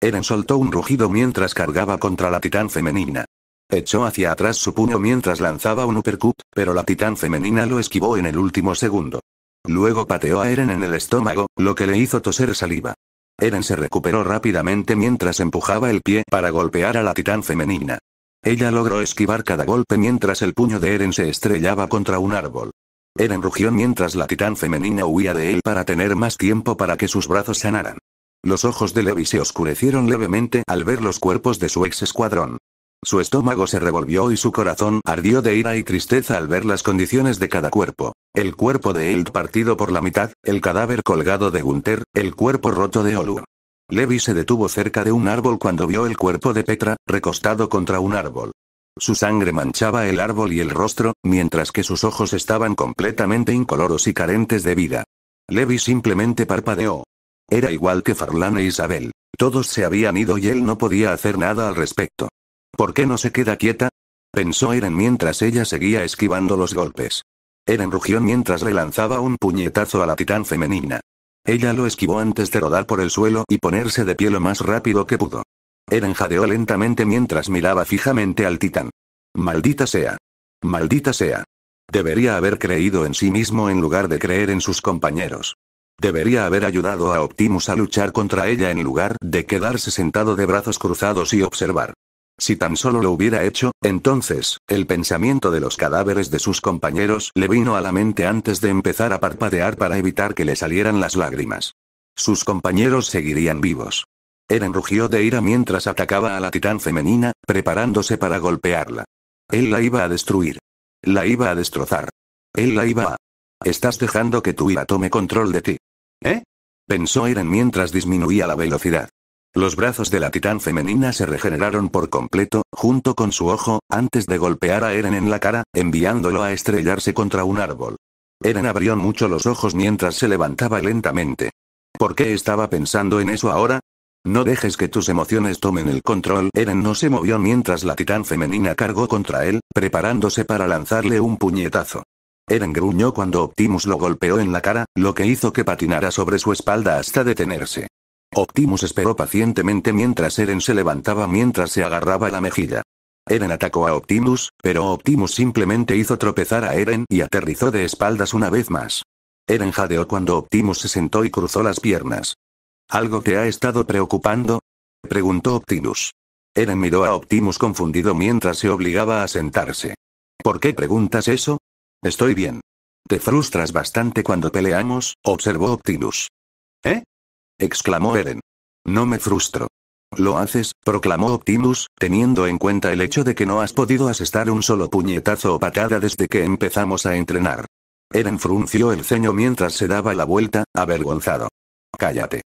Eren soltó un rugido mientras cargaba contra la titán femenina. Echó hacia atrás su puño mientras lanzaba un uppercut, pero la titán femenina lo esquivó en el último segundo. Luego pateó a Eren en el estómago, lo que le hizo toser saliva. Eren se recuperó rápidamente mientras empujaba el pie para golpear a la titán femenina. Ella logró esquivar cada golpe mientras el puño de Eren se estrellaba contra un árbol. Eren rugió mientras la titán femenina huía de él para tener más tiempo para que sus brazos sanaran. Los ojos de Levi se oscurecieron levemente al ver los cuerpos de su ex escuadrón. Su estómago se revolvió y su corazón ardió de ira y tristeza al ver las condiciones de cada cuerpo. El cuerpo de Hild partido por la mitad, el cadáver colgado de Gunther, el cuerpo roto de Olu. Levi se detuvo cerca de un árbol cuando vio el cuerpo de Petra, recostado contra un árbol. Su sangre manchaba el árbol y el rostro, mientras que sus ojos estaban completamente incoloros y carentes de vida. Levi simplemente parpadeó. Era igual que Farlane e Isabel. Todos se habían ido y él no podía hacer nada al respecto. ¿Por qué no se queda quieta? Pensó Eren mientras ella seguía esquivando los golpes. Eren rugió mientras le lanzaba un puñetazo a la titán femenina. Ella lo esquivó antes de rodar por el suelo y ponerse de pie lo más rápido que pudo. Eren jadeó lentamente mientras miraba fijamente al titán. Maldita sea. Maldita sea. Debería haber creído en sí mismo en lugar de creer en sus compañeros. Debería haber ayudado a Optimus a luchar contra ella en lugar de quedarse sentado de brazos cruzados y observar. Si tan solo lo hubiera hecho, entonces, el pensamiento de los cadáveres de sus compañeros le vino a la mente antes de empezar a parpadear para evitar que le salieran las lágrimas. Sus compañeros seguirían vivos. Eren rugió de ira mientras atacaba a la titán femenina, preparándose para golpearla. Él la iba a destruir. La iba a destrozar. Él la iba a... Estás dejando que tu ira tome control de ti. ¿Eh? Pensó Eren mientras disminuía la velocidad. Los brazos de la titán femenina se regeneraron por completo, junto con su ojo, antes de golpear a Eren en la cara, enviándolo a estrellarse contra un árbol. Eren abrió mucho los ojos mientras se levantaba lentamente. ¿Por qué estaba pensando en eso ahora? No dejes que tus emociones tomen el control. Eren no se movió mientras la titán femenina cargó contra él, preparándose para lanzarle un puñetazo. Eren gruñó cuando Optimus lo golpeó en la cara, lo que hizo que patinara sobre su espalda hasta detenerse. Optimus esperó pacientemente mientras Eren se levantaba mientras se agarraba la mejilla. Eren atacó a Optimus, pero Optimus simplemente hizo tropezar a Eren y aterrizó de espaldas una vez más. Eren jadeó cuando Optimus se sentó y cruzó las piernas. ¿Algo te ha estado preocupando? preguntó Optimus. Eren miró a Optimus confundido mientras se obligaba a sentarse. ¿Por qué preguntas eso? Estoy bien. Te frustras bastante cuando peleamos, observó Optimus. ¿Eh? exclamó Eren. No me frustro. Lo haces, proclamó Optimus, teniendo en cuenta el hecho de que no has podido asestar un solo puñetazo o patada desde que empezamos a entrenar. Eren frunció el ceño mientras se daba la vuelta, avergonzado. Cállate.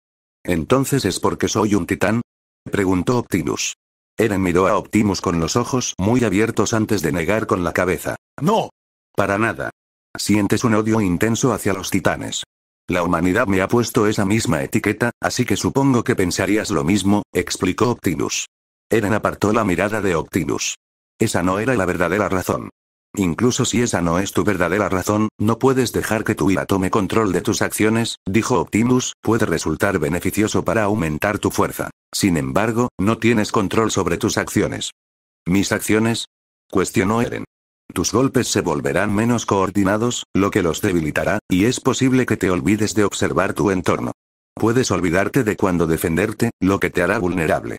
¿Entonces es porque soy un titán? preguntó Optimus. Eren miró a Optimus con los ojos muy abiertos antes de negar con la cabeza. No. Para nada. Sientes un odio intenso hacia los titanes. La humanidad me ha puesto esa misma etiqueta, así que supongo que pensarías lo mismo, explicó Optimus. Eren apartó la mirada de Optimus. Esa no era la verdadera razón. Incluso si esa no es tu verdadera razón, no puedes dejar que tu ira tome control de tus acciones, dijo Optimus, puede resultar beneficioso para aumentar tu fuerza. Sin embargo, no tienes control sobre tus acciones. ¿Mis acciones? cuestionó Eren. Tus golpes se volverán menos coordinados, lo que los debilitará, y es posible que te olvides de observar tu entorno. Puedes olvidarte de cuando defenderte, lo que te hará vulnerable.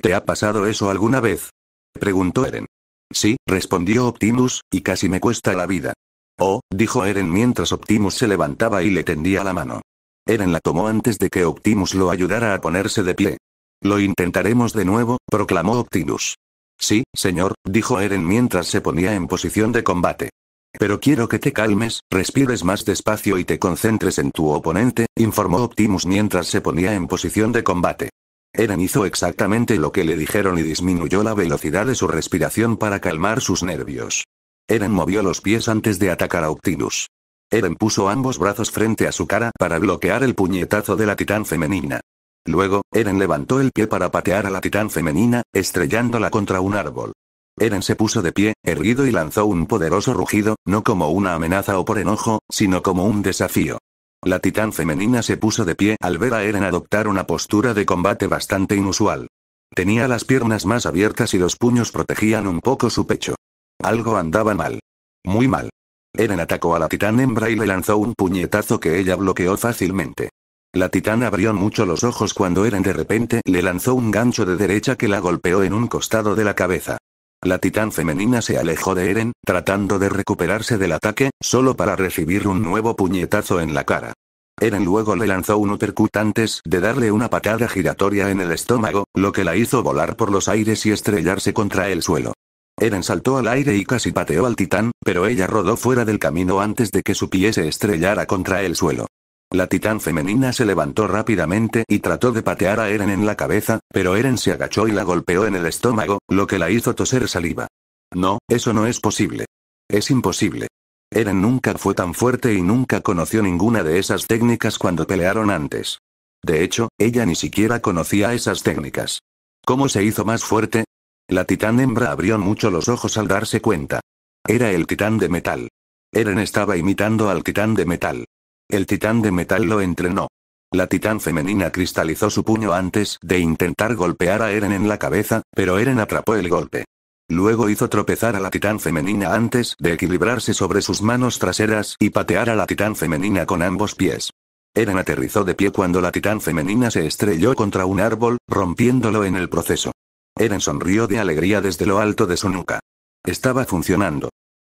¿Te ha pasado eso alguna vez? Preguntó Eren. Sí, respondió Optimus, y casi me cuesta la vida. Oh, dijo Eren mientras Optimus se levantaba y le tendía la mano. Eren la tomó antes de que Optimus lo ayudara a ponerse de pie. Lo intentaremos de nuevo, proclamó Optimus. Sí, señor, dijo Eren mientras se ponía en posición de combate. Pero quiero que te calmes, respires más despacio y te concentres en tu oponente, informó Optimus mientras se ponía en posición de combate. Eren hizo exactamente lo que le dijeron y disminuyó la velocidad de su respiración para calmar sus nervios. Eren movió los pies antes de atacar a Optimus. Eren puso ambos brazos frente a su cara para bloquear el puñetazo de la titán femenina. Luego, Eren levantó el pie para patear a la titán femenina, estrellándola contra un árbol. Eren se puso de pie, erguido y lanzó un poderoso rugido, no como una amenaza o por enojo, sino como un desafío. La titán femenina se puso de pie al ver a Eren adoptar una postura de combate bastante inusual. Tenía las piernas más abiertas y los puños protegían un poco su pecho. Algo andaba mal. Muy mal. Eren atacó a la titán hembra y le lanzó un puñetazo que ella bloqueó fácilmente. La titán abrió mucho los ojos cuando Eren de repente le lanzó un gancho de derecha que la golpeó en un costado de la cabeza. La titán femenina se alejó de Eren, tratando de recuperarse del ataque, solo para recibir un nuevo puñetazo en la cara. Eren luego le lanzó un uppercut antes de darle una patada giratoria en el estómago, lo que la hizo volar por los aires y estrellarse contra el suelo. Eren saltó al aire y casi pateó al titán, pero ella rodó fuera del camino antes de que su pie se estrellara contra el suelo. La titán femenina se levantó rápidamente y trató de patear a Eren en la cabeza, pero Eren se agachó y la golpeó en el estómago, lo que la hizo toser saliva. No, eso no es posible. Es imposible. Eren nunca fue tan fuerte y nunca conoció ninguna de esas técnicas cuando pelearon antes. De hecho, ella ni siquiera conocía esas técnicas. ¿Cómo se hizo más fuerte? La titán hembra abrió mucho los ojos al darse cuenta. Era el titán de metal. Eren estaba imitando al titán de metal. El titán de metal lo entrenó. La titán femenina cristalizó su puño antes de intentar golpear a Eren en la cabeza, pero Eren atrapó el golpe. Luego hizo tropezar a la titán femenina antes de equilibrarse sobre sus manos traseras y patear a la titán femenina con ambos pies. Eren aterrizó de pie cuando la titán femenina se estrelló contra un árbol, rompiéndolo en el proceso. Eren sonrió de alegría desde lo alto de su nuca. Estaba funcionando.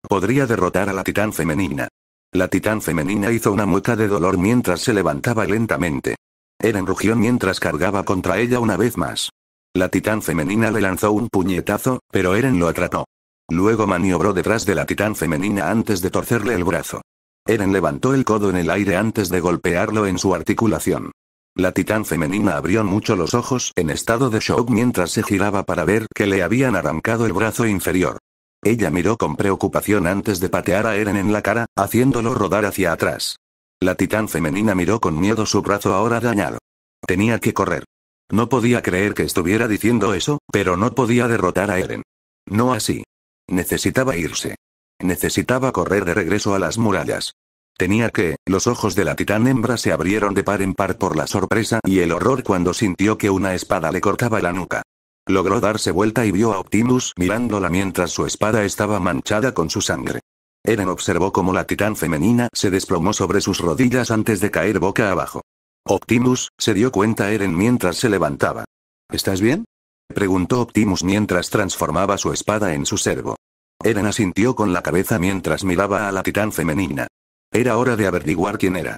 Podría derrotar a la titán femenina. La titán femenina hizo una mueca de dolor mientras se levantaba lentamente. Eren rugió mientras cargaba contra ella una vez más. La titán femenina le lanzó un puñetazo, pero Eren lo atrapó. Luego maniobró detrás de la titán femenina antes de torcerle el brazo. Eren levantó el codo en el aire antes de golpearlo en su articulación. La titán femenina abrió mucho los ojos en estado de shock mientras se giraba para ver que le habían arrancado el brazo inferior. Ella miró con preocupación antes de patear a Eren en la cara, haciéndolo rodar hacia atrás. La titán femenina miró con miedo su brazo ahora dañado. Tenía que correr. No podía creer que estuviera diciendo eso, pero no podía derrotar a Eren. No así. Necesitaba irse. Necesitaba correr de regreso a las murallas. Tenía que, los ojos de la titán hembra se abrieron de par en par por la sorpresa y el horror cuando sintió que una espada le cortaba la nuca. Logró darse vuelta y vio a Optimus mirándola mientras su espada estaba manchada con su sangre. Eren observó cómo la titán femenina se desplomó sobre sus rodillas antes de caer boca abajo. Optimus, se dio cuenta Eren mientras se levantaba. ¿Estás bien? Preguntó Optimus mientras transformaba su espada en su servo. Eren asintió con la cabeza mientras miraba a la titán femenina. Era hora de averiguar quién era.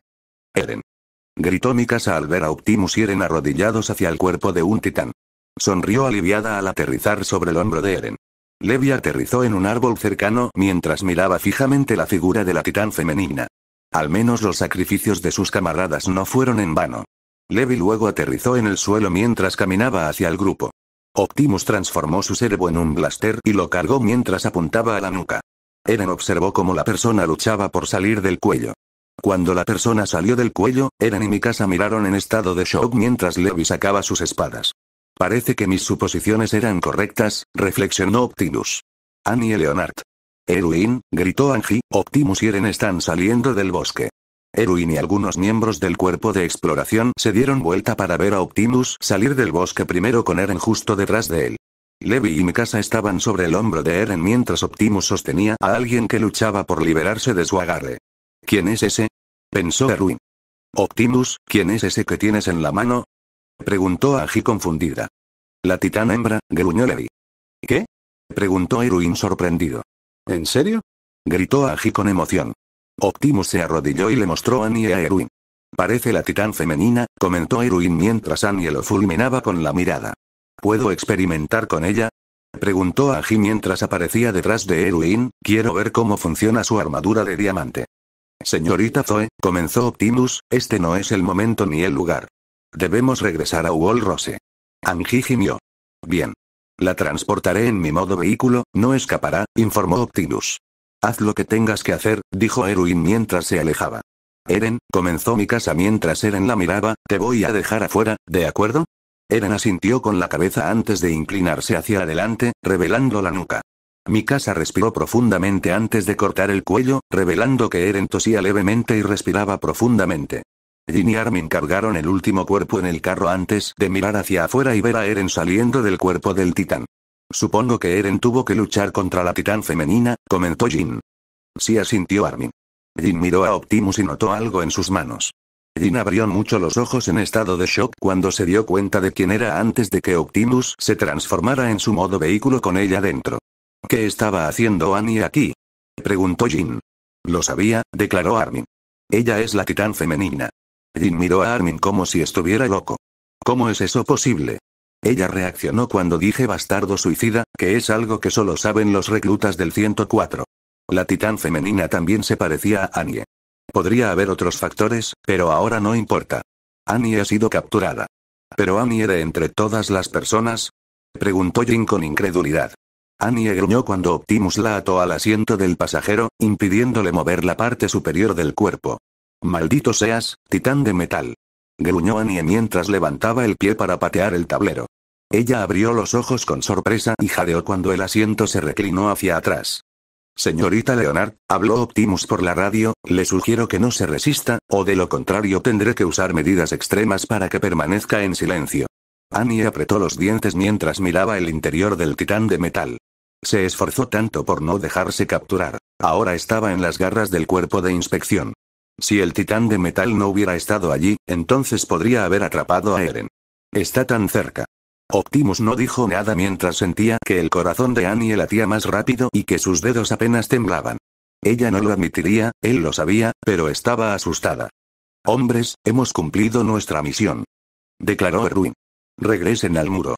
Eren. Gritó Mikasa al ver a Optimus y Eren arrodillados hacia el cuerpo de un titán. Sonrió aliviada al aterrizar sobre el hombro de Eren. Levi aterrizó en un árbol cercano mientras miraba fijamente la figura de la titán femenina. Al menos los sacrificios de sus camaradas no fueron en vano. Levi luego aterrizó en el suelo mientras caminaba hacia el grupo. Optimus transformó su cerebro en un blaster y lo cargó mientras apuntaba a la nuca. Eren observó cómo la persona luchaba por salir del cuello. Cuando la persona salió del cuello, Eren y Mikasa miraron en estado de shock mientras Levi sacaba sus espadas. Parece que mis suposiciones eran correctas, reflexionó Optimus. Annie y Leonard. Erwin, gritó Angie, Optimus y Eren están saliendo del bosque. Erwin y algunos miembros del cuerpo de exploración se dieron vuelta para ver a Optimus salir del bosque primero con Eren justo detrás de él. Levi y Mikasa estaban sobre el hombro de Eren mientras Optimus sostenía a alguien que luchaba por liberarse de su agarre. ¿Quién es ese? pensó Erwin. Optimus, ¿quién es ese que tienes en la mano? Preguntó Aji confundida. La titán hembra, gruñó Levi. ¿Qué? Preguntó Erwin sorprendido. ¿En serio? Gritó Aji con emoción. Optimus se arrodilló y le mostró a Annie a Erwin. Parece la titán femenina, comentó Erwin mientras Annie lo fulminaba con la mirada. ¿Puedo experimentar con ella? Preguntó Aji mientras aparecía detrás de Erwin, quiero ver cómo funciona su armadura de diamante. Señorita Zoe, comenzó Optimus, este no es el momento ni el lugar. Debemos regresar a Wall Rose. Angie gimió. Bien. La transportaré en mi modo vehículo, no escapará, informó Optimus. Haz lo que tengas que hacer, dijo Erwin mientras se alejaba. Eren, comenzó mi casa mientras Eren la miraba, te voy a dejar afuera, ¿de acuerdo? Eren asintió con la cabeza antes de inclinarse hacia adelante, revelando la nuca. casa respiró profundamente antes de cortar el cuello, revelando que Eren tosía levemente y respiraba profundamente y Armin cargaron el último cuerpo en el carro antes de mirar hacia afuera y ver a Eren saliendo del cuerpo del titán. Supongo que Eren tuvo que luchar contra la titán femenina, comentó Jin. Sí asintió Armin. Jin miró a Optimus y notó algo en sus manos. Jin abrió mucho los ojos en estado de shock cuando se dio cuenta de quién era antes de que Optimus se transformara en su modo vehículo con ella dentro. ¿Qué estaba haciendo Annie aquí? preguntó Jin. Lo sabía, declaró Armin. Ella es la titán femenina. Jin miró a Armin como si estuviera loco. ¿Cómo es eso posible? Ella reaccionó cuando dije bastardo suicida, que es algo que solo saben los reclutas del 104. La titán femenina también se parecía a Annie. Podría haber otros factores, pero ahora no importa. Annie ha sido capturada. ¿Pero Annie era entre todas las personas? Preguntó Jin con incredulidad. Annie gruñó cuando Optimus la ató al asiento del pasajero, impidiéndole mover la parte superior del cuerpo. Maldito seas, titán de metal. Gruñó Annie mientras levantaba el pie para patear el tablero. Ella abrió los ojos con sorpresa y jadeó cuando el asiento se reclinó hacia atrás. Señorita Leonard, habló Optimus por la radio, le sugiero que no se resista, o de lo contrario tendré que usar medidas extremas para que permanezca en silencio. Annie apretó los dientes mientras miraba el interior del titán de metal. Se esforzó tanto por no dejarse capturar. Ahora estaba en las garras del cuerpo de inspección. Si el titán de metal no hubiera estado allí, entonces podría haber atrapado a Eren. Está tan cerca. Optimus no dijo nada mientras sentía que el corazón de Annie latía más rápido y que sus dedos apenas temblaban. Ella no lo admitiría, él lo sabía, pero estaba asustada. Hombres, hemos cumplido nuestra misión. Declaró Erwin. Regresen al muro.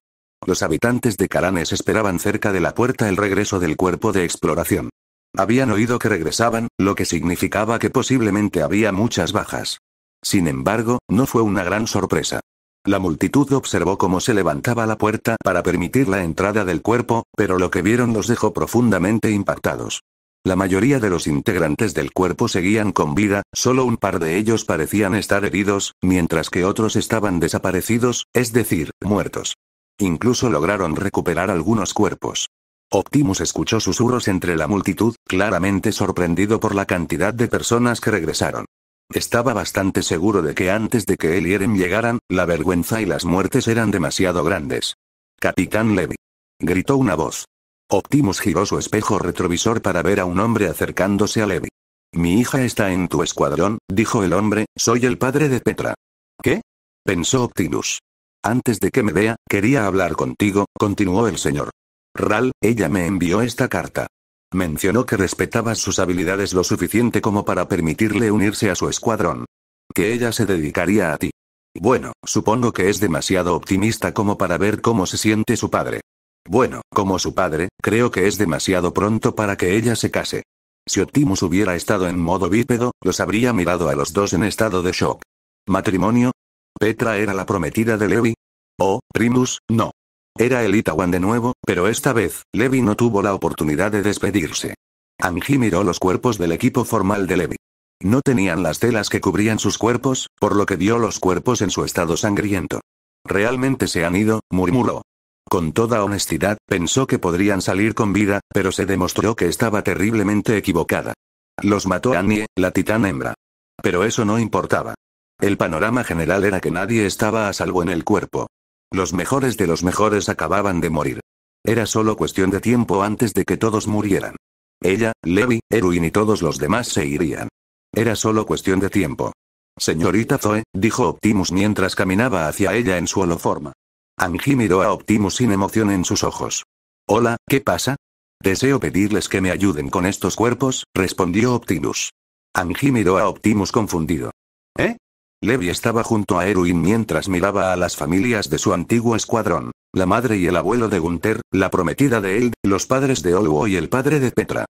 Los habitantes de Caranes esperaban cerca de la puerta el regreso del cuerpo de exploración. Habían oído que regresaban, lo que significaba que posiblemente había muchas bajas. Sin embargo, no fue una gran sorpresa. La multitud observó cómo se levantaba la puerta para permitir la entrada del cuerpo, pero lo que vieron los dejó profundamente impactados. La mayoría de los integrantes del cuerpo seguían con vida, solo un par de ellos parecían estar heridos, mientras que otros estaban desaparecidos, es decir, muertos. Incluso lograron recuperar algunos cuerpos. Optimus escuchó susurros entre la multitud, claramente sorprendido por la cantidad de personas que regresaron. Estaba bastante seguro de que antes de que él y Eren llegaran, la vergüenza y las muertes eran demasiado grandes. Capitán Levi. Gritó una voz. Optimus giró su espejo retrovisor para ver a un hombre acercándose a Levi. Mi hija está en tu escuadrón, dijo el hombre, soy el padre de Petra. ¿Qué? pensó Optimus. Antes de que me vea, quería hablar contigo, continuó el señor. Ral, ella me envió esta carta. Mencionó que respetaba sus habilidades lo suficiente como para permitirle unirse a su escuadrón. Que ella se dedicaría a ti. Bueno, supongo que es demasiado optimista como para ver cómo se siente su padre. Bueno, como su padre, creo que es demasiado pronto para que ella se case. Si Optimus hubiera estado en modo bípedo, los habría mirado a los dos en estado de shock. ¿Matrimonio? ¿Petra era la prometida de Levi? Oh, Primus, no. Era el Itawan de nuevo, pero esta vez, Levi no tuvo la oportunidad de despedirse. Anji miró los cuerpos del equipo formal de Levi. No tenían las telas que cubrían sus cuerpos, por lo que vio los cuerpos en su estado sangriento. Realmente se han ido, murmuró. Con toda honestidad, pensó que podrían salir con vida, pero se demostró que estaba terriblemente equivocada. Los mató Annie, la titán hembra. Pero eso no importaba. El panorama general era que nadie estaba a salvo en el cuerpo. Los mejores de los mejores acababan de morir. Era solo cuestión de tiempo antes de que todos murieran. Ella, Levi, Erwin y todos los demás se irían. Era solo cuestión de tiempo. Señorita Zoe, dijo Optimus mientras caminaba hacia ella en su holoforma. Angie miró a Optimus sin emoción en sus ojos. Hola, ¿qué pasa? Deseo pedirles que me ayuden con estos cuerpos, respondió Optimus. Angie miró a Optimus confundido. ¿Eh? Levi estaba junto a Erwin mientras miraba a las familias de su antiguo escuadrón. La madre y el abuelo de Gunther, la prometida de Eld, los padres de Olwo y el padre de Petra.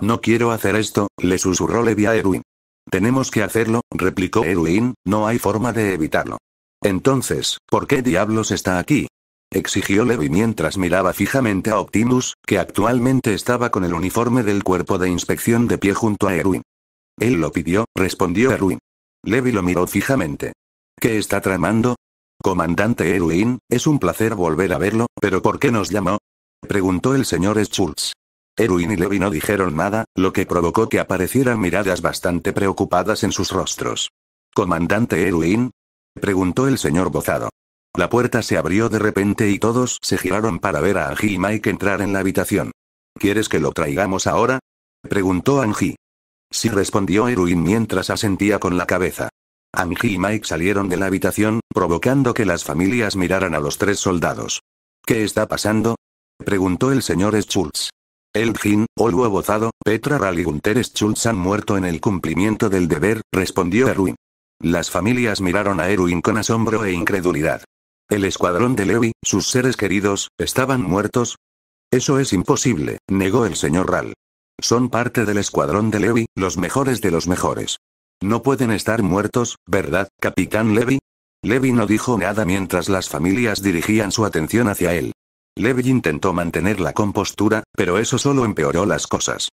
No quiero hacer esto, le susurró Levi a Erwin. Tenemos que hacerlo, replicó Erwin, no hay forma de evitarlo. Entonces, ¿por qué diablos está aquí? exigió Levi mientras miraba fijamente a Optimus, que actualmente estaba con el uniforme del cuerpo de inspección de pie junto a Erwin. Él lo pidió, respondió Erwin. Levi lo miró fijamente. ¿Qué está tramando? Comandante Erwin, es un placer volver a verlo, pero ¿por qué nos llamó? Preguntó el señor Schultz. Erwin y Levi no dijeron nada, lo que provocó que aparecieran miradas bastante preocupadas en sus rostros. ¿Comandante Erwin? Preguntó el señor Bozado. La puerta se abrió de repente y todos se giraron para ver a Angie y Mike entrar en la habitación. ¿Quieres que lo traigamos ahora? Preguntó Angie. Sí respondió Erwin mientras asentía con la cabeza. Angie y Mike salieron de la habitación, provocando que las familias miraran a los tres soldados. ¿Qué está pasando? preguntó el señor Schultz. Elgin, Olgo Bozado, Petra y Gunter Schultz han muerto en el cumplimiento del deber, respondió Erwin. Las familias miraron a Erwin con asombro e incredulidad. El escuadrón de Levi, sus seres queridos, estaban muertos. Eso es imposible, negó el señor Rall. Son parte del escuadrón de Levi, los mejores de los mejores. No pueden estar muertos, ¿verdad, capitán Levi? Levi no dijo nada mientras las familias dirigían su atención hacia él. Levi intentó mantener la compostura, pero eso solo empeoró las cosas.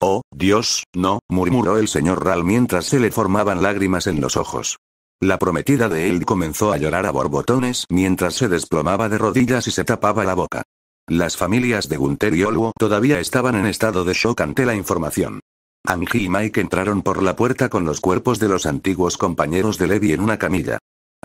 Oh, Dios, no, murmuró el señor Ral mientras se le formaban lágrimas en los ojos. La prometida de él comenzó a llorar a borbotones mientras se desplomaba de rodillas y se tapaba la boca. Las familias de Gunther y Olwo todavía estaban en estado de shock ante la información. Angie y Mike entraron por la puerta con los cuerpos de los antiguos compañeros de Levi en una camilla.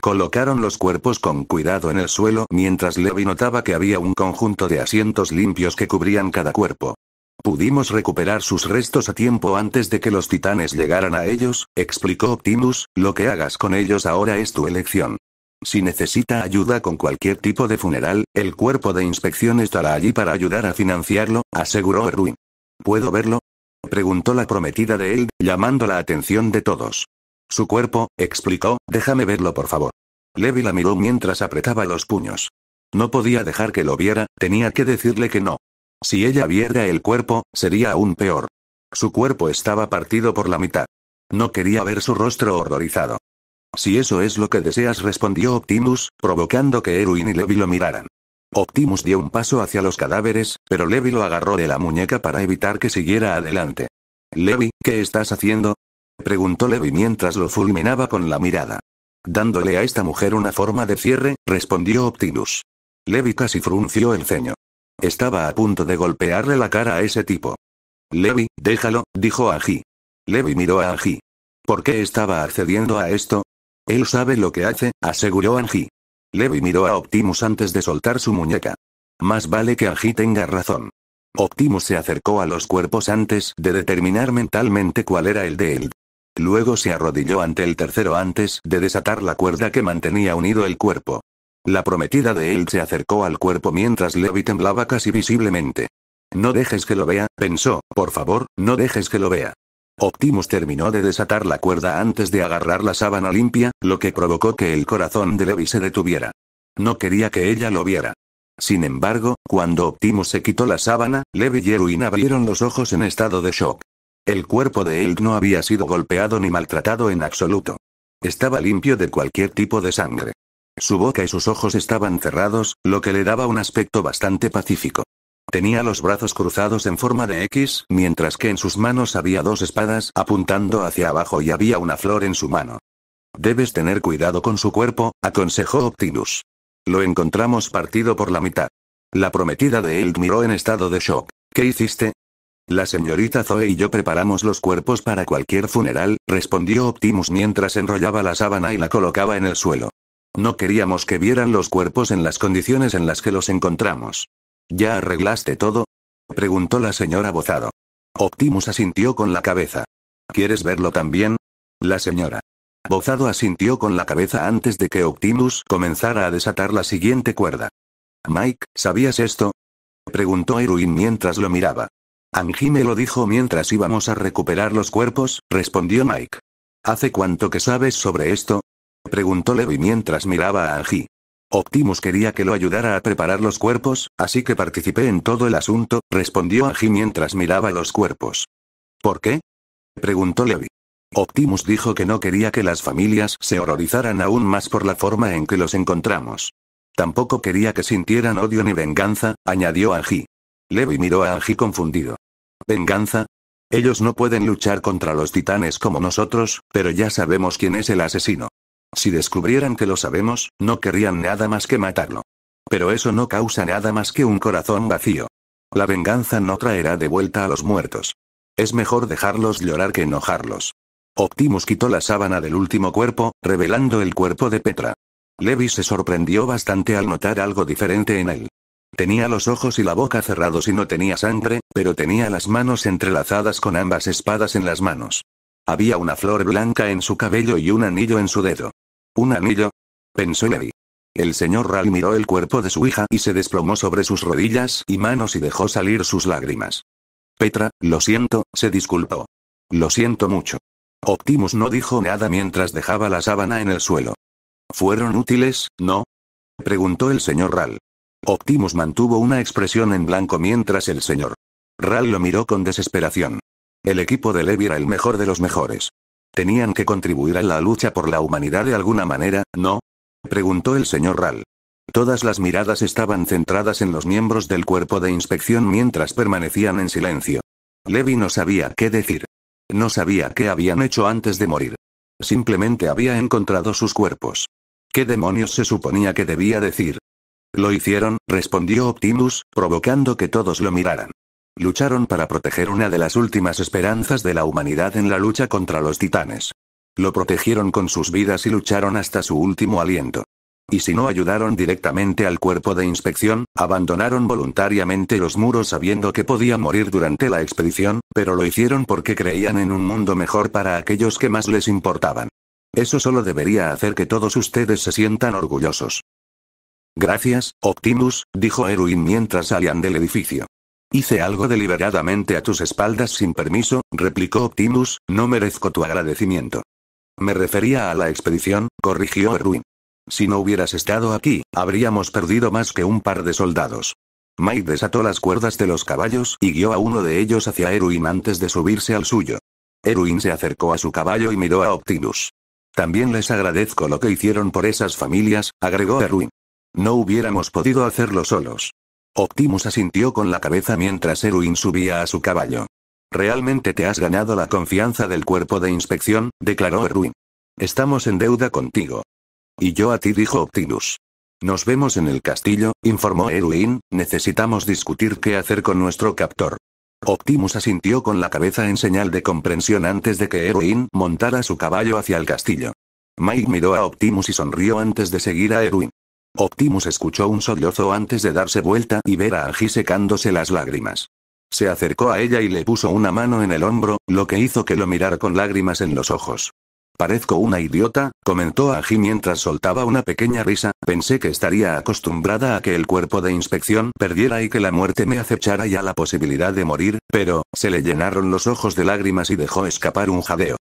Colocaron los cuerpos con cuidado en el suelo mientras Levi notaba que había un conjunto de asientos limpios que cubrían cada cuerpo. Pudimos recuperar sus restos a tiempo antes de que los titanes llegaran a ellos, explicó Optimus, lo que hagas con ellos ahora es tu elección. Si necesita ayuda con cualquier tipo de funeral, el cuerpo de inspección estará allí para ayudar a financiarlo, aseguró Erwin. ¿Puedo verlo? preguntó la prometida de él, llamando la atención de todos. Su cuerpo, explicó, déjame verlo por favor. Levi la miró mientras apretaba los puños. No podía dejar que lo viera, tenía que decirle que no. Si ella viera el cuerpo, sería aún peor. Su cuerpo estaba partido por la mitad. No quería ver su rostro horrorizado. Si eso es lo que deseas respondió Optimus, provocando que Erwin y Levi lo miraran. Optimus dio un paso hacia los cadáveres, pero Levi lo agarró de la muñeca para evitar que siguiera adelante. Levi, ¿qué estás haciendo? preguntó Levi mientras lo fulminaba con la mirada. Dándole a esta mujer una forma de cierre, respondió Optimus. Levi casi frunció el ceño. Estaba a punto de golpearle la cara a ese tipo. Levi, déjalo, dijo Aji. Levi miró a Aji. ¿Por qué estaba accediendo a esto? Él sabe lo que hace, aseguró Angie. Levi miró a Optimus antes de soltar su muñeca. Más vale que Angie tenga razón. Optimus se acercó a los cuerpos antes de determinar mentalmente cuál era el de él. Luego se arrodilló ante el tercero antes de desatar la cuerda que mantenía unido el cuerpo. La prometida de él se acercó al cuerpo mientras Levi temblaba casi visiblemente. No dejes que lo vea, pensó, por favor, no dejes que lo vea. Optimus terminó de desatar la cuerda antes de agarrar la sábana limpia, lo que provocó que el corazón de Levi se detuviera. No quería que ella lo viera. Sin embargo, cuando Optimus se quitó la sábana, Levi y Erwin abrieron los ojos en estado de shock. El cuerpo de Eld no había sido golpeado ni maltratado en absoluto. Estaba limpio de cualquier tipo de sangre. Su boca y sus ojos estaban cerrados, lo que le daba un aspecto bastante pacífico. Tenía los brazos cruzados en forma de X, mientras que en sus manos había dos espadas apuntando hacia abajo y había una flor en su mano. Debes tener cuidado con su cuerpo, aconsejó Optimus. Lo encontramos partido por la mitad. La prometida de Eld miró en estado de shock. ¿Qué hiciste? La señorita Zoe y yo preparamos los cuerpos para cualquier funeral, respondió Optimus mientras enrollaba la sábana y la colocaba en el suelo. No queríamos que vieran los cuerpos en las condiciones en las que los encontramos. ¿Ya arreglaste todo? preguntó la señora Bozado. Optimus asintió con la cabeza. ¿Quieres verlo también? La señora. Bozado asintió con la cabeza antes de que Optimus comenzara a desatar la siguiente cuerda. Mike, ¿sabías esto? preguntó Erwin mientras lo miraba. Angie me lo dijo mientras íbamos a recuperar los cuerpos, respondió Mike. ¿Hace cuánto que sabes sobre esto? preguntó Levi mientras miraba a Angie. Optimus quería que lo ayudara a preparar los cuerpos, así que participé en todo el asunto, respondió Agi mientras miraba los cuerpos. ¿Por qué? preguntó Levi. Optimus dijo que no quería que las familias se horrorizaran aún más por la forma en que los encontramos. Tampoco quería que sintieran odio ni venganza, añadió Angie. Levi miró a Angie confundido. ¿Venganza? Ellos no pueden luchar contra los titanes como nosotros, pero ya sabemos quién es el asesino. Si descubrieran que lo sabemos, no querrían nada más que matarlo. Pero eso no causa nada más que un corazón vacío. La venganza no traerá de vuelta a los muertos. Es mejor dejarlos llorar que enojarlos. Optimus quitó la sábana del último cuerpo, revelando el cuerpo de Petra. Levi se sorprendió bastante al notar algo diferente en él. Tenía los ojos y la boca cerrados y no tenía sangre, pero tenía las manos entrelazadas con ambas espadas en las manos. Había una flor blanca en su cabello y un anillo en su dedo. ¿Un anillo? pensó Levi. El señor Ral miró el cuerpo de su hija y se desplomó sobre sus rodillas y manos y dejó salir sus lágrimas. Petra, lo siento, se disculpó. Lo siento mucho. Optimus no dijo nada mientras dejaba la sábana en el suelo. ¿Fueron útiles, no? preguntó el señor Ral. Optimus mantuvo una expresión en blanco mientras el señor Ral lo miró con desesperación. El equipo de Levi era el mejor de los mejores. Tenían que contribuir a la lucha por la humanidad de alguna manera, ¿no? preguntó el señor Ral. Todas las miradas estaban centradas en los miembros del cuerpo de inspección mientras permanecían en silencio. Levi no sabía qué decir. No sabía qué habían hecho antes de morir. Simplemente había encontrado sus cuerpos. ¿Qué demonios se suponía que debía decir? Lo hicieron, respondió Optimus, provocando que todos lo miraran. Lucharon para proteger una de las últimas esperanzas de la humanidad en la lucha contra los titanes. Lo protegieron con sus vidas y lucharon hasta su último aliento. Y si no ayudaron directamente al cuerpo de inspección, abandonaron voluntariamente los muros sabiendo que podía morir durante la expedición, pero lo hicieron porque creían en un mundo mejor para aquellos que más les importaban. Eso solo debería hacer que todos ustedes se sientan orgullosos. Gracias, Optimus, dijo Erwin mientras salían del edificio. Hice algo deliberadamente a tus espaldas sin permiso, replicó Optimus, no merezco tu agradecimiento. Me refería a la expedición, corrigió Erwin. Si no hubieras estado aquí, habríamos perdido más que un par de soldados. Mike desató las cuerdas de los caballos y guió a uno de ellos hacia Erwin antes de subirse al suyo. Erwin se acercó a su caballo y miró a Optimus. También les agradezco lo que hicieron por esas familias, agregó Erwin. No hubiéramos podido hacerlo solos. Optimus asintió con la cabeza mientras Erwin subía a su caballo. Realmente te has ganado la confianza del cuerpo de inspección, declaró Erwin. Estamos en deuda contigo. Y yo a ti, dijo Optimus. Nos vemos en el castillo, informó Erwin, necesitamos discutir qué hacer con nuestro captor. Optimus asintió con la cabeza en señal de comprensión antes de que Erwin montara su caballo hacia el castillo. Mike miró a Optimus y sonrió antes de seguir a Erwin. Optimus escuchó un sollozo antes de darse vuelta y ver a Aji secándose las lágrimas. Se acercó a ella y le puso una mano en el hombro, lo que hizo que lo mirara con lágrimas en los ojos. Parezco una idiota, comentó Aji mientras soltaba una pequeña risa, pensé que estaría acostumbrada a que el cuerpo de inspección perdiera y que la muerte me acechara ya la posibilidad de morir, pero, se le llenaron los ojos de lágrimas y dejó escapar un jadeo.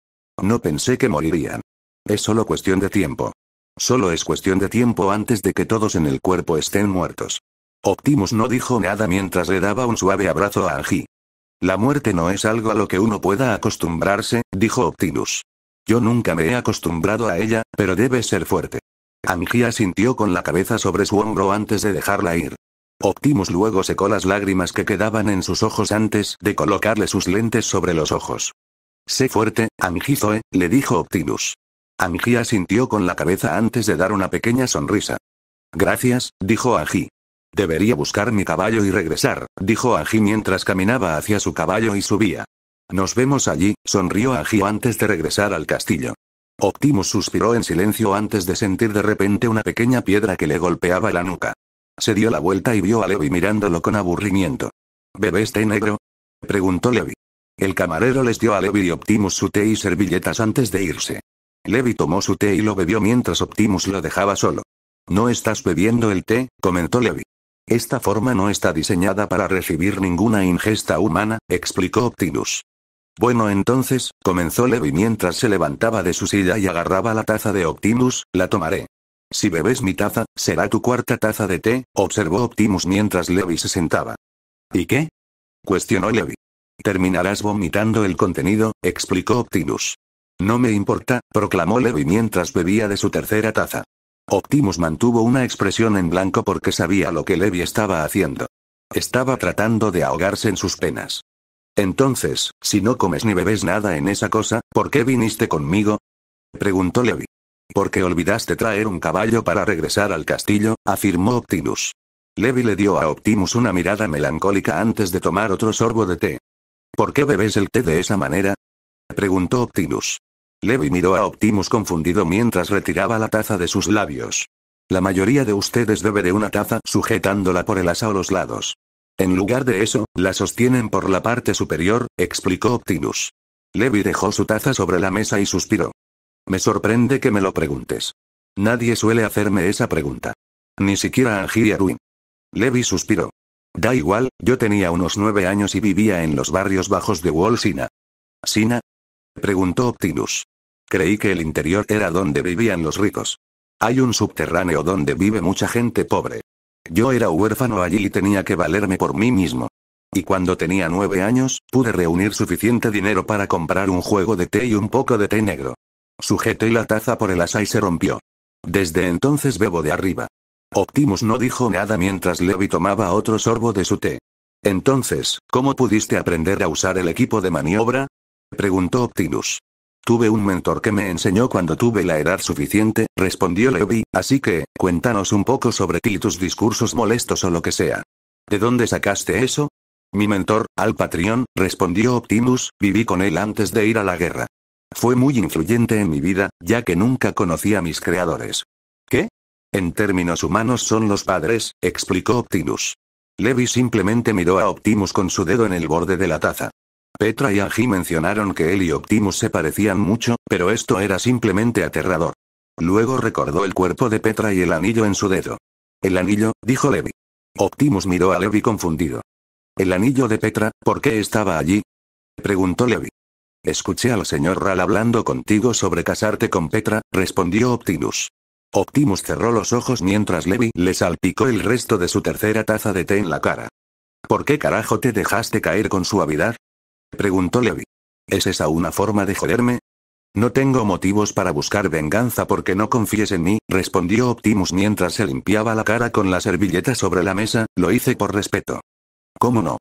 No pensé que morirían. Es solo cuestión de tiempo. Solo es cuestión de tiempo antes de que todos en el cuerpo estén muertos. Optimus no dijo nada mientras le daba un suave abrazo a Angie. La muerte no es algo a lo que uno pueda acostumbrarse, dijo Optimus. Yo nunca me he acostumbrado a ella, pero debe ser fuerte. Angie asintió con la cabeza sobre su hombro antes de dejarla ir. Optimus luego secó las lágrimas que quedaban en sus ojos antes de colocarle sus lentes sobre los ojos. Sé fuerte, Angie Zoe, le dijo Optimus. Anji asintió con la cabeza antes de dar una pequeña sonrisa. Gracias, dijo Anji. Debería buscar mi caballo y regresar, dijo Anji mientras caminaba hacia su caballo y subía. Nos vemos allí, sonrió Anji antes de regresar al castillo. Optimus suspiró en silencio antes de sentir de repente una pequeña piedra que le golpeaba la nuca. Se dio la vuelta y vio a Levi mirándolo con aburrimiento. ¿Bebés este té negro? preguntó Levi. El camarero les dio a Levi y Optimus su té y servilletas antes de irse. Levi tomó su té y lo bebió mientras Optimus lo dejaba solo. No estás bebiendo el té, comentó Levi. Esta forma no está diseñada para recibir ninguna ingesta humana, explicó Optimus. Bueno entonces, comenzó Levi mientras se levantaba de su silla y agarraba la taza de Optimus, la tomaré. Si bebes mi taza, será tu cuarta taza de té, observó Optimus mientras Levi se sentaba. ¿Y qué? cuestionó Levi. Terminarás vomitando el contenido, explicó Optimus. No me importa, proclamó Levi mientras bebía de su tercera taza. Optimus mantuvo una expresión en blanco porque sabía lo que Levi estaba haciendo. Estaba tratando de ahogarse en sus penas. Entonces, si no comes ni bebes nada en esa cosa, ¿por qué viniste conmigo? preguntó Levi. Porque olvidaste traer un caballo para regresar al castillo, afirmó Optimus. Levi le dio a Optimus una mirada melancólica antes de tomar otro sorbo de té. ¿Por qué bebes el té de esa manera? preguntó Optimus. Levi miró a Optimus confundido mientras retiraba la taza de sus labios. La mayoría de ustedes debe de una taza sujetándola por el asa o los lados. En lugar de eso, la sostienen por la parte superior, explicó Optimus. Levi dejó su taza sobre la mesa y suspiró. Me sorprende que me lo preguntes. Nadie suele hacerme esa pregunta. Ni siquiera a Ruin. Levi suspiró. Da igual, yo tenía unos nueve años y vivía en los barrios bajos de Wall Sina. Sina, preguntó Optimus. Creí que el interior era donde vivían los ricos. Hay un subterráneo donde vive mucha gente pobre. Yo era huérfano allí y tenía que valerme por mí mismo. Y cuando tenía nueve años, pude reunir suficiente dinero para comprar un juego de té y un poco de té negro. Sujeté la taza por el asa y se rompió. Desde entonces bebo de arriba. Optimus no dijo nada mientras Levi tomaba otro sorbo de su té. Entonces, ¿cómo pudiste aprender a usar el equipo de maniobra? preguntó Optimus. Tuve un mentor que me enseñó cuando tuve la edad suficiente, respondió Levi, así que, cuéntanos un poco sobre ti y tus discursos molestos o lo que sea. ¿De dónde sacaste eso? Mi mentor, Al Patrión, respondió Optimus, viví con él antes de ir a la guerra. Fue muy influyente en mi vida, ya que nunca conocí a mis creadores. ¿Qué? En términos humanos son los padres, explicó Optimus. Levi simplemente miró a Optimus con su dedo en el borde de la taza. Petra y Agi mencionaron que él y Optimus se parecían mucho, pero esto era simplemente aterrador. Luego recordó el cuerpo de Petra y el anillo en su dedo. El anillo, dijo Levi. Optimus miró a Levi confundido. El anillo de Petra, ¿por qué estaba allí? preguntó Levi. Escuché al señor Ral hablando contigo sobre casarte con Petra, respondió Optimus. Optimus cerró los ojos mientras Levi le salpicó el resto de su tercera taza de té en la cara. ¿Por qué carajo te dejaste caer con suavidad? Preguntó Levi. ¿Es esa una forma de joderme? No tengo motivos para buscar venganza porque no confíes en mí, respondió Optimus mientras se limpiaba la cara con la servilleta sobre la mesa, lo hice por respeto. ¿Cómo no?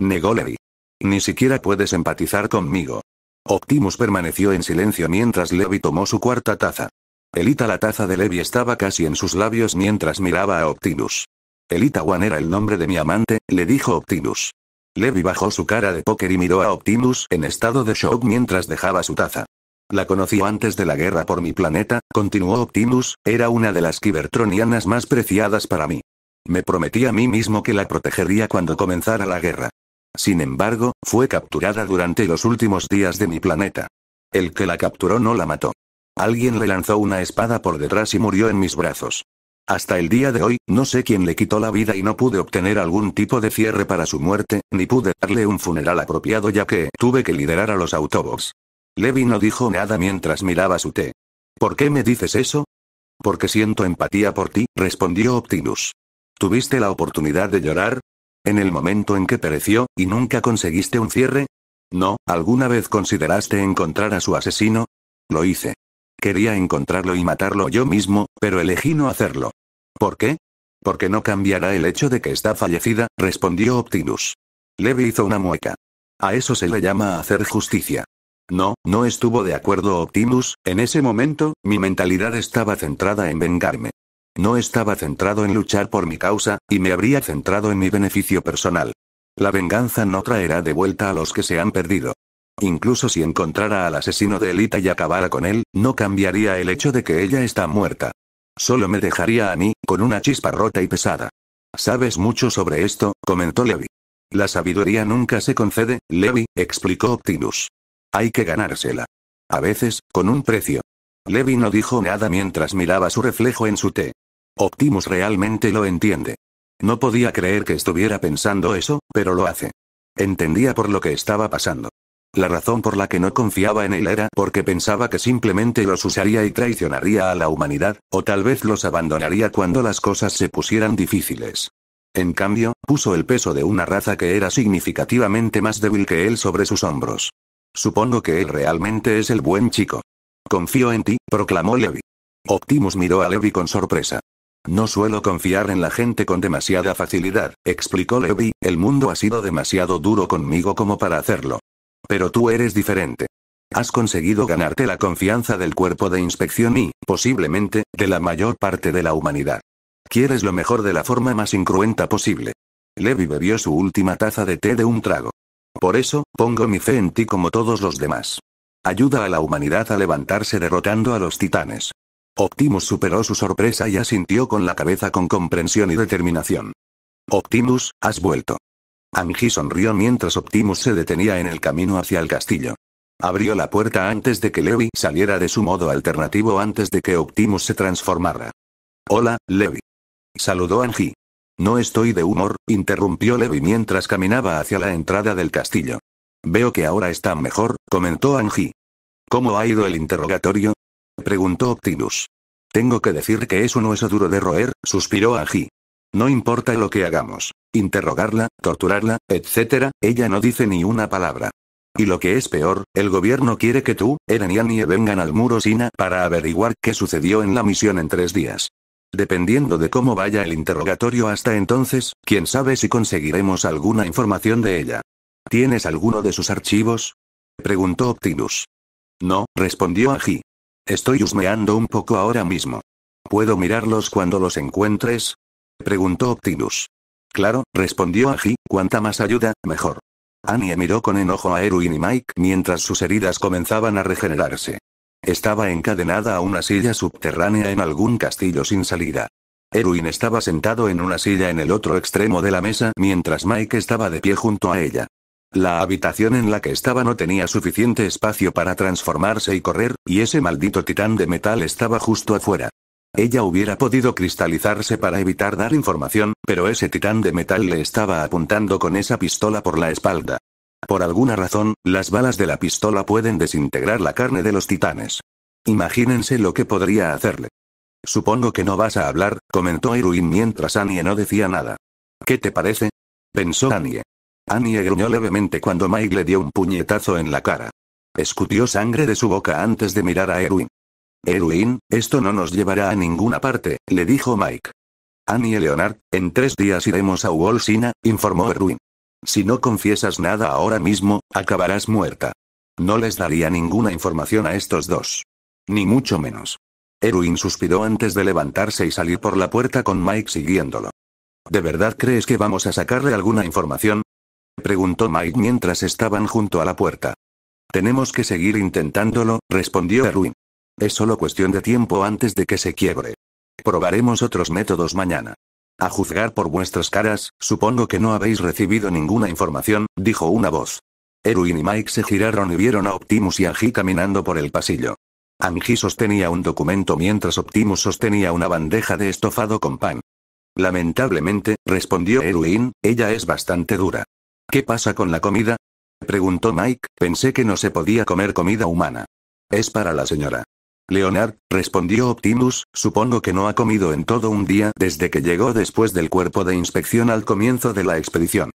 Negó Levi. Ni siquiera puedes empatizar conmigo. Optimus permaneció en silencio mientras Levi tomó su cuarta taza. Elita la taza de Levi estaba casi en sus labios mientras miraba a Optimus. Elita One era el nombre de mi amante, le dijo Optimus. Levi bajó su cara de póker y miró a Optimus en estado de shock mientras dejaba su taza. La conocí antes de la guerra por mi planeta, continuó Optimus, era una de las Kibertronianas más preciadas para mí. Me prometí a mí mismo que la protegería cuando comenzara la guerra. Sin embargo, fue capturada durante los últimos días de mi planeta. El que la capturó no la mató. Alguien le lanzó una espada por detrás y murió en mis brazos. Hasta el día de hoy, no sé quién le quitó la vida y no pude obtener algún tipo de cierre para su muerte, ni pude darle un funeral apropiado ya que tuve que liderar a los autobots. Levi no dijo nada mientras miraba su té. ¿Por qué me dices eso? Porque siento empatía por ti, respondió Optimus. ¿Tuviste la oportunidad de llorar? En el momento en que pereció, y nunca conseguiste un cierre? No, ¿alguna vez consideraste encontrar a su asesino? Lo hice. Quería encontrarlo y matarlo yo mismo, pero elegí no hacerlo. ¿Por qué? Porque no cambiará el hecho de que está fallecida, respondió Optimus. Levi hizo una mueca. A eso se le llama hacer justicia. No, no estuvo de acuerdo Optimus, en ese momento, mi mentalidad estaba centrada en vengarme. No estaba centrado en luchar por mi causa, y me habría centrado en mi beneficio personal. La venganza no traerá de vuelta a los que se han perdido. Incluso si encontrara al asesino de Elita y acabara con él, no cambiaría el hecho de que ella está muerta. Solo me dejaría a mí, con una chispa rota y pesada. Sabes mucho sobre esto, comentó Levi. La sabiduría nunca se concede, Levi, explicó Optimus. Hay que ganársela. A veces, con un precio. Levi no dijo nada mientras miraba su reflejo en su té. Optimus realmente lo entiende. No podía creer que estuviera pensando eso, pero lo hace. Entendía por lo que estaba pasando. La razón por la que no confiaba en él era porque pensaba que simplemente los usaría y traicionaría a la humanidad, o tal vez los abandonaría cuando las cosas se pusieran difíciles. En cambio, puso el peso de una raza que era significativamente más débil que él sobre sus hombros. Supongo que él realmente es el buen chico. Confío en ti, proclamó Levi. Optimus miró a Levi con sorpresa. No suelo confiar en la gente con demasiada facilidad, explicó Levi, el mundo ha sido demasiado duro conmigo como para hacerlo. Pero tú eres diferente. Has conseguido ganarte la confianza del cuerpo de inspección y, posiblemente, de la mayor parte de la humanidad. Quieres lo mejor de la forma más incruenta posible. Levi bebió su última taza de té de un trago. Por eso, pongo mi fe en ti como todos los demás. Ayuda a la humanidad a levantarse derrotando a los titanes. Optimus superó su sorpresa y asintió con la cabeza con comprensión y determinación. Optimus, has vuelto. Amji sonrió mientras Optimus se detenía en el camino hacia el castillo. Abrió la puerta antes de que Levi saliera de su modo alternativo antes de que Optimus se transformara. Hola, Levi. Saludó Angie. No estoy de humor, interrumpió Levi mientras caminaba hacia la entrada del castillo. Veo que ahora está mejor, comentó Angie. ¿Cómo ha ido el interrogatorio? Preguntó Optimus. Tengo que decir que es un hueso duro de roer, suspiró Angie. No importa lo que hagamos interrogarla, torturarla, etc., ella no dice ni una palabra. Y lo que es peor, el gobierno quiere que tú, Eren y Annie vengan al muro Sina para averiguar qué sucedió en la misión en tres días. Dependiendo de cómo vaya el interrogatorio hasta entonces, quién sabe si conseguiremos alguna información de ella. ¿Tienes alguno de sus archivos? Preguntó Optimus. No, respondió Aji. Estoy husmeando un poco ahora mismo. ¿Puedo mirarlos cuando los encuentres? Preguntó Optimus. Claro, respondió Aji, cuanta más ayuda, mejor. Annie miró con enojo a Erwin y Mike mientras sus heridas comenzaban a regenerarse. Estaba encadenada a una silla subterránea en algún castillo sin salida. Erwin estaba sentado en una silla en el otro extremo de la mesa mientras Mike estaba de pie junto a ella. La habitación en la que estaba no tenía suficiente espacio para transformarse y correr, y ese maldito titán de metal estaba justo afuera. Ella hubiera podido cristalizarse para evitar dar información, pero ese titán de metal le estaba apuntando con esa pistola por la espalda. Por alguna razón, las balas de la pistola pueden desintegrar la carne de los titanes. Imagínense lo que podría hacerle. Supongo que no vas a hablar, comentó Erwin mientras Annie no decía nada. ¿Qué te parece? pensó Annie. Annie gruñó levemente cuando Mike le dio un puñetazo en la cara. Escutió sangre de su boca antes de mirar a Erwin. Erwin, esto no nos llevará a ninguna parte, le dijo Mike. Annie y Leonard, en tres días iremos a Wolsina, informó Erwin. Si no confiesas nada ahora mismo, acabarás muerta. No les daría ninguna información a estos dos. Ni mucho menos. Erwin suspiró antes de levantarse y salir por la puerta con Mike siguiéndolo. ¿De verdad crees que vamos a sacarle alguna información? preguntó Mike mientras estaban junto a la puerta. Tenemos que seguir intentándolo, respondió Erwin. Es solo cuestión de tiempo antes de que se quiebre. Probaremos otros métodos mañana. A juzgar por vuestras caras, supongo que no habéis recibido ninguna información, dijo una voz. Erwin y Mike se giraron y vieron a Optimus y Angie caminando por el pasillo. Angie sostenía un documento mientras Optimus sostenía una bandeja de estofado con pan. Lamentablemente, respondió Erwin, ella es bastante dura. ¿Qué pasa con la comida? preguntó Mike, pensé que no se podía comer comida humana. Es para la señora. Leonard, respondió Optimus, supongo que no ha comido en todo un día desde que llegó después del cuerpo de inspección al comienzo de la expedición.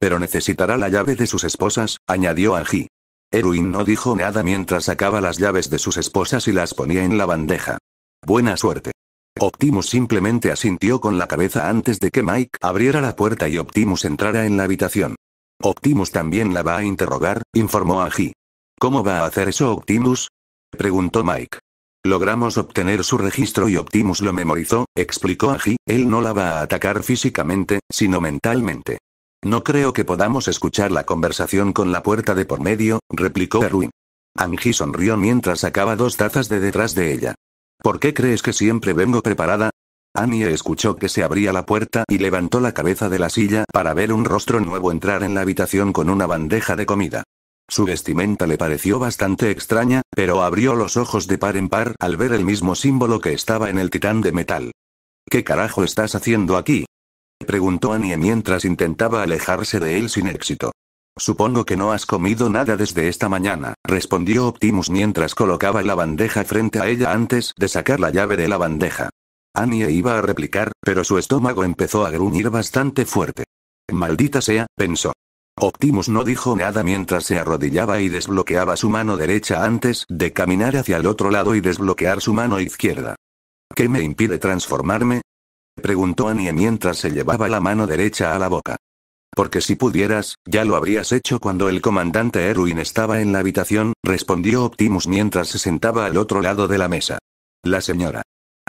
Pero necesitará la llave de sus esposas, añadió Angie. Erwin no dijo nada mientras sacaba las llaves de sus esposas y las ponía en la bandeja. Buena suerte. Optimus simplemente asintió con la cabeza antes de que Mike abriera la puerta y Optimus entrara en la habitación. Optimus también la va a interrogar, informó Angie. ¿Cómo va a hacer eso Optimus? preguntó Mike. Logramos obtener su registro y Optimus lo memorizó, explicó Aji, él no la va a atacar físicamente, sino mentalmente. No creo que podamos escuchar la conversación con la puerta de por medio, replicó Erwin. Anji sonrió mientras sacaba dos tazas de detrás de ella. ¿Por qué crees que siempre vengo preparada? Annie escuchó que se abría la puerta y levantó la cabeza de la silla para ver un rostro nuevo entrar en la habitación con una bandeja de comida. Su vestimenta le pareció bastante extraña, pero abrió los ojos de par en par al ver el mismo símbolo que estaba en el titán de metal. ¿Qué carajo estás haciendo aquí? preguntó Annie mientras intentaba alejarse de él sin éxito. Supongo que no has comido nada desde esta mañana, respondió Optimus mientras colocaba la bandeja frente a ella antes de sacar la llave de la bandeja. Annie iba a replicar, pero su estómago empezó a gruñir bastante fuerte. Maldita sea, pensó. Optimus no dijo nada mientras se arrodillaba y desbloqueaba su mano derecha antes de caminar hacia el otro lado y desbloquear su mano izquierda. ¿Qué me impide transformarme? Preguntó Annie mientras se llevaba la mano derecha a la boca. Porque si pudieras, ya lo habrías hecho cuando el comandante Erwin estaba en la habitación, respondió Optimus mientras se sentaba al otro lado de la mesa. La señora.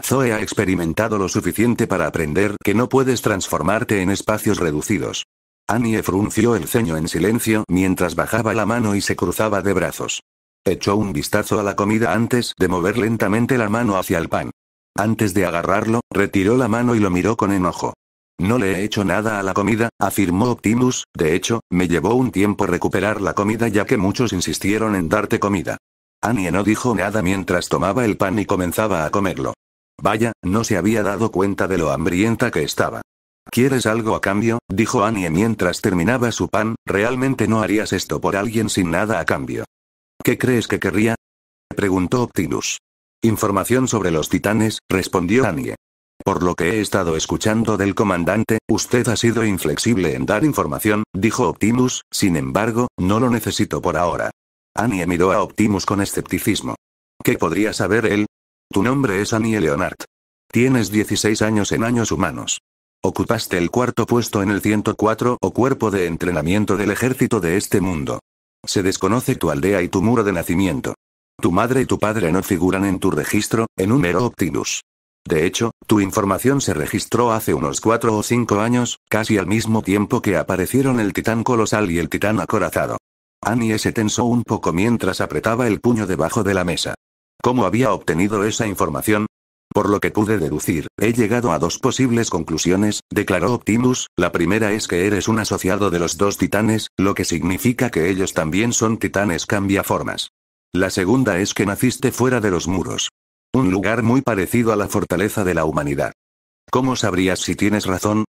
Zoe ha experimentado lo suficiente para aprender que no puedes transformarte en espacios reducidos. Annie e. frunció el ceño en silencio mientras bajaba la mano y se cruzaba de brazos. Echó un vistazo a la comida antes de mover lentamente la mano hacia el pan. Antes de agarrarlo, retiró la mano y lo miró con enojo. No le he hecho nada a la comida, afirmó Optimus, de hecho, me llevó un tiempo recuperar la comida ya que muchos insistieron en darte comida. Annie e. no dijo nada mientras tomaba el pan y comenzaba a comerlo. Vaya, no se había dado cuenta de lo hambrienta que estaba. ¿Quieres algo a cambio? dijo Annie mientras terminaba su pan, realmente no harías esto por alguien sin nada a cambio. ¿Qué crees que querría? preguntó Optimus. Información sobre los titanes, respondió Annie. Por lo que he estado escuchando del comandante, usted ha sido inflexible en dar información, dijo Optimus, sin embargo, no lo necesito por ahora. Annie miró a Optimus con escepticismo. ¿Qué podría saber él? Tu nombre es Annie Leonard. Tienes 16 años en años humanos. Ocupaste el cuarto puesto en el 104 o cuerpo de entrenamiento del ejército de este mundo. Se desconoce tu aldea y tu muro de nacimiento. Tu madre y tu padre no figuran en tu registro, en un mero De hecho, tu información se registró hace unos cuatro o cinco años, casi al mismo tiempo que aparecieron el titán colosal y el titán acorazado. Annie se tensó un poco mientras apretaba el puño debajo de la mesa. ¿Cómo había obtenido esa información? Por lo que pude deducir, he llegado a dos posibles conclusiones, declaró Optimus, la primera es que eres un asociado de los dos titanes, lo que significa que ellos también son titanes cambia formas. La segunda es que naciste fuera de los muros. Un lugar muy parecido a la fortaleza de la humanidad. ¿Cómo sabrías si tienes razón?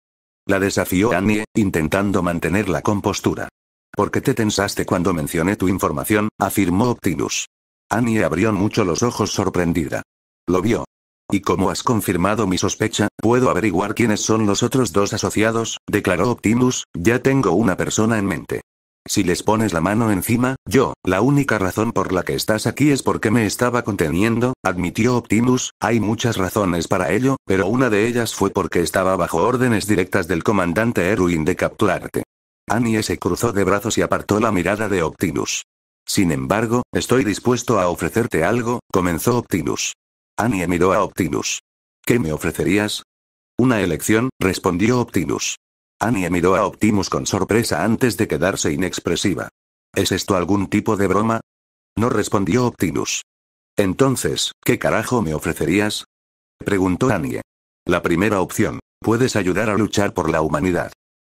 La desafió Annie, intentando mantener la compostura. ¿Por qué te tensaste cuando mencioné tu información? afirmó Optimus. Annie abrió mucho los ojos sorprendida. Lo vio, y como has confirmado mi sospecha, puedo averiguar quiénes son los otros dos asociados, declaró Optimus, ya tengo una persona en mente. Si les pones la mano encima, yo, la única razón por la que estás aquí es porque me estaba conteniendo, admitió Optimus, hay muchas razones para ello, pero una de ellas fue porque estaba bajo órdenes directas del comandante Erwin de capturarte. Annie se cruzó de brazos y apartó la mirada de Optimus. Sin embargo, estoy dispuesto a ofrecerte algo, comenzó Optimus. Annie miró a Optimus. ¿Qué me ofrecerías? Una elección, respondió Optimus. Annie miró a Optimus con sorpresa antes de quedarse inexpresiva. ¿Es esto algún tipo de broma? No respondió Optimus. Entonces, ¿qué carajo me ofrecerías? Preguntó Annie. La primera opción. Puedes ayudar a luchar por la humanidad.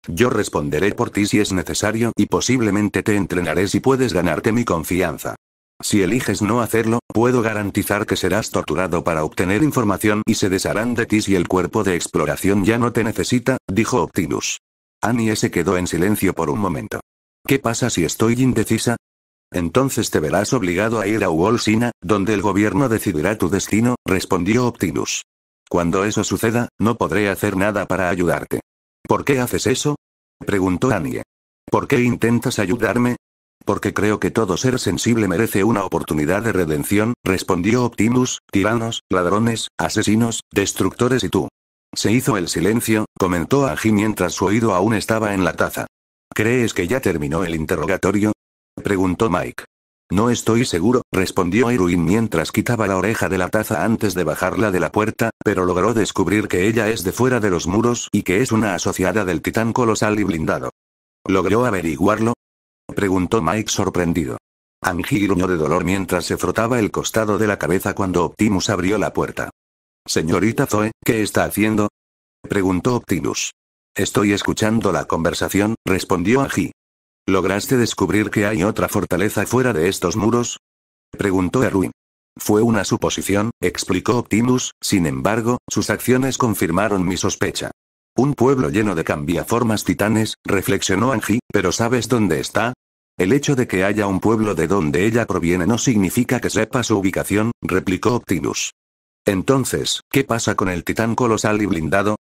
Yo responderé por ti si es necesario y posiblemente te entrenaré si puedes ganarte mi confianza. Si eliges no hacerlo, puedo garantizar que serás torturado para obtener información y se desharán de ti si el cuerpo de exploración ya no te necesita, dijo Optimus. Annie se quedó en silencio por un momento. ¿Qué pasa si estoy indecisa? Entonces te verás obligado a ir a Wolsina, donde el gobierno decidirá tu destino, respondió Optimus. Cuando eso suceda, no podré hacer nada para ayudarte. ¿Por qué haces eso? preguntó Annie. ¿Por qué intentas ayudarme? porque creo que todo ser sensible merece una oportunidad de redención, respondió Optimus, tiranos, ladrones, asesinos, destructores y tú. Se hizo el silencio, comentó Aji mientras su oído aún estaba en la taza. ¿Crees que ya terminó el interrogatorio? preguntó Mike. No estoy seguro, respondió Erwin mientras quitaba la oreja de la taza antes de bajarla de la puerta, pero logró descubrir que ella es de fuera de los muros y que es una asociada del titán colosal y blindado. ¿Logró averiguarlo? preguntó Mike sorprendido. Angie gruñó de dolor mientras se frotaba el costado de la cabeza cuando Optimus abrió la puerta. Señorita Zoe, ¿qué está haciendo? preguntó Optimus. Estoy escuchando la conversación, respondió Angie. ¿Lograste descubrir que hay otra fortaleza fuera de estos muros? preguntó Erwin. Fue una suposición, explicó Optimus, sin embargo, sus acciones confirmaron mi sospecha. Un pueblo lleno de cambiaformas titanes, reflexionó Angie, pero ¿sabes dónde está? El hecho de que haya un pueblo de donde ella proviene no significa que sepa su ubicación, replicó Optimus. Entonces, ¿qué pasa con el titán colosal y blindado?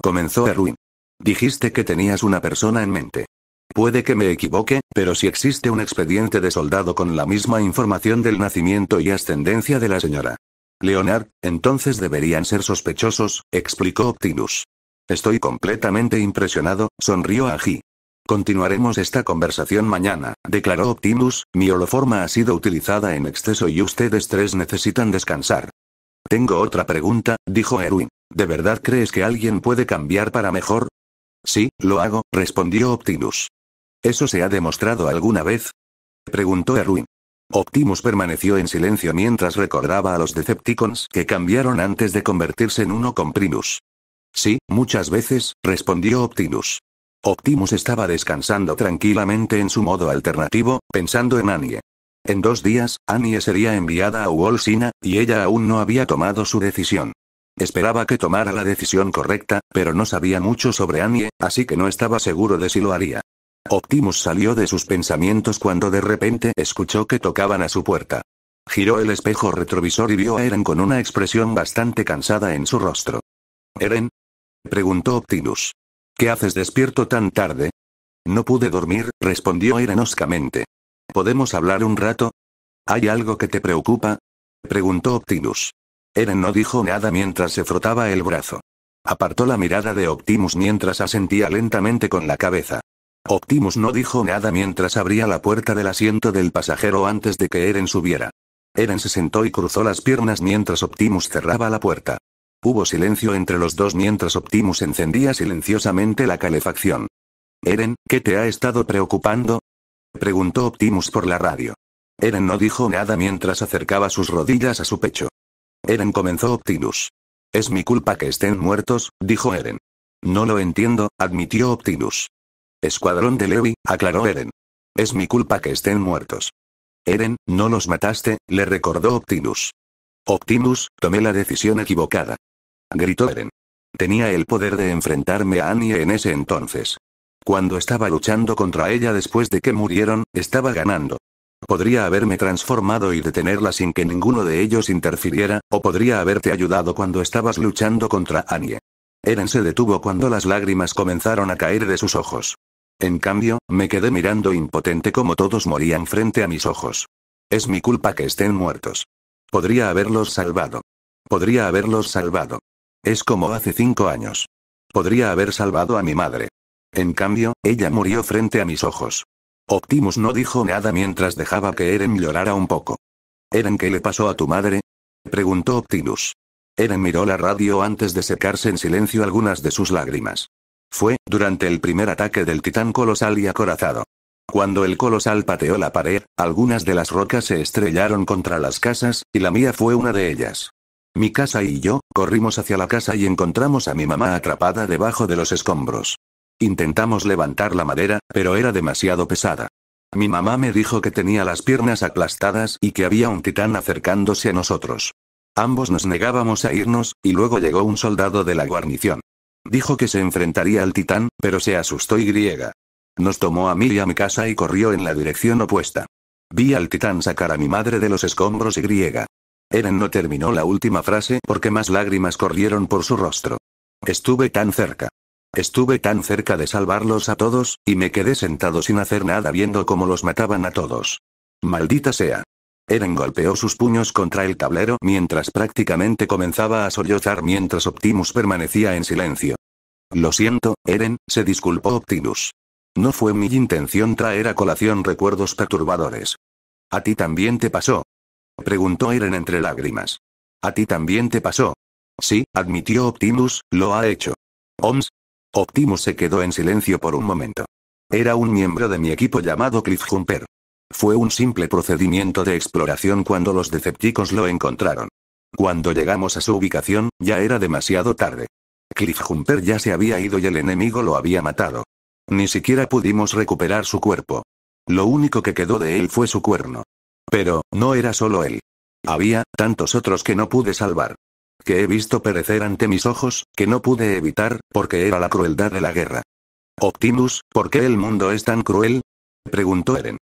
Comenzó Erwin. Dijiste que tenías una persona en mente. Puede que me equivoque, pero si existe un expediente de soldado con la misma información del nacimiento y ascendencia de la señora Leonard, entonces deberían ser sospechosos, explicó Optimus. Estoy completamente impresionado, sonrió Aji. Continuaremos esta conversación mañana, declaró Optimus, mi holoforma ha sido utilizada en exceso y ustedes tres necesitan descansar. Tengo otra pregunta, dijo Erwin. ¿De verdad crees que alguien puede cambiar para mejor? Sí, lo hago, respondió Optimus. ¿Eso se ha demostrado alguna vez? Preguntó Erwin. Optimus permaneció en silencio mientras recordaba a los Decepticons que cambiaron antes de convertirse en uno con Primus. Sí, muchas veces, respondió Optimus. Optimus estaba descansando tranquilamente en su modo alternativo, pensando en Annie. En dos días, Annie sería enviada a Wolsina, y ella aún no había tomado su decisión. Esperaba que tomara la decisión correcta, pero no sabía mucho sobre Annie, así que no estaba seguro de si lo haría. Optimus salió de sus pensamientos cuando de repente escuchó que tocaban a su puerta. Giró el espejo retrovisor y vio a Eren con una expresión bastante cansada en su rostro. ¿Eren? preguntó Optimus. ¿Qué haces despierto tan tarde? No pude dormir, respondió Eren oscamente. ¿Podemos hablar un rato? ¿Hay algo que te preocupa? preguntó Optimus. Eren no dijo nada mientras se frotaba el brazo. Apartó la mirada de Optimus mientras asentía lentamente con la cabeza. Optimus no dijo nada mientras abría la puerta del asiento del pasajero antes de que Eren subiera. Eren se sentó y cruzó las piernas mientras Optimus cerraba la puerta. Hubo silencio entre los dos mientras Optimus encendía silenciosamente la calefacción. Eren, ¿qué te ha estado preocupando? preguntó Optimus por la radio. Eren no dijo nada mientras acercaba sus rodillas a su pecho. Eren comenzó Optimus. Es mi culpa que estén muertos, dijo Eren. No lo entiendo, admitió Optimus. Escuadrón de Levi, aclaró Eren. Es mi culpa que estén muertos. Eren, no los mataste, le recordó Optimus. Optimus, tomé la decisión equivocada gritó Eren. Tenía el poder de enfrentarme a Annie en ese entonces. Cuando estaba luchando contra ella después de que murieron, estaba ganando. Podría haberme transformado y detenerla sin que ninguno de ellos interfiriera, o podría haberte ayudado cuando estabas luchando contra Annie. Eren se detuvo cuando las lágrimas comenzaron a caer de sus ojos. En cambio, me quedé mirando impotente como todos morían frente a mis ojos. Es mi culpa que estén muertos. Podría haberlos salvado. Podría haberlos salvado. Es como hace cinco años. Podría haber salvado a mi madre. En cambio, ella murió frente a mis ojos. Optimus no dijo nada mientras dejaba que Eren llorara un poco. ¿Eren qué le pasó a tu madre? Preguntó Optimus. Eren miró la radio antes de secarse en silencio algunas de sus lágrimas. Fue, durante el primer ataque del titán colosal y acorazado. Cuando el colosal pateó la pared, algunas de las rocas se estrellaron contra las casas, y la mía fue una de ellas. Mi casa y yo, corrimos hacia la casa y encontramos a mi mamá atrapada debajo de los escombros. Intentamos levantar la madera, pero era demasiado pesada. Mi mamá me dijo que tenía las piernas aplastadas y que había un titán acercándose a nosotros. Ambos nos negábamos a irnos, y luego llegó un soldado de la guarnición. Dijo que se enfrentaría al titán, pero se asustó y griega. Nos tomó a mí y a mi casa y corrió en la dirección opuesta. Vi al titán sacar a mi madre de los escombros y griega. Eren no terminó la última frase porque más lágrimas corrieron por su rostro. Estuve tan cerca. Estuve tan cerca de salvarlos a todos, y me quedé sentado sin hacer nada viendo cómo los mataban a todos. Maldita sea. Eren golpeó sus puños contra el tablero mientras prácticamente comenzaba a sollozar mientras Optimus permanecía en silencio. Lo siento, Eren, se disculpó Optimus. No fue mi intención traer a colación recuerdos perturbadores. A ti también te pasó, Preguntó Eren entre lágrimas. ¿A ti también te pasó? Sí, admitió Optimus, lo ha hecho. Oms. Optimus se quedó en silencio por un momento. Era un miembro de mi equipo llamado Cliffjumper. Fue un simple procedimiento de exploración cuando los Decepticons lo encontraron. Cuando llegamos a su ubicación, ya era demasiado tarde. Cliffjumper ya se había ido y el enemigo lo había matado. Ni siquiera pudimos recuperar su cuerpo. Lo único que quedó de él fue su cuerno. Pero, no era solo él. Había, tantos otros que no pude salvar. Que he visto perecer ante mis ojos, que no pude evitar, porque era la crueldad de la guerra. Optimus, ¿por qué el mundo es tan cruel? Preguntó Eren.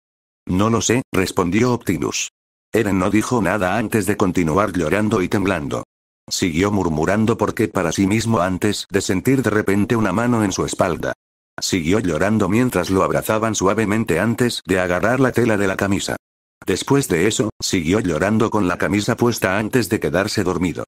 No lo sé, respondió Optimus. Eren no dijo nada antes de continuar llorando y temblando. Siguió murmurando porque para sí mismo antes de sentir de repente una mano en su espalda. Siguió llorando mientras lo abrazaban suavemente antes de agarrar la tela de la camisa. Después de eso, siguió llorando con la camisa puesta antes de quedarse dormido.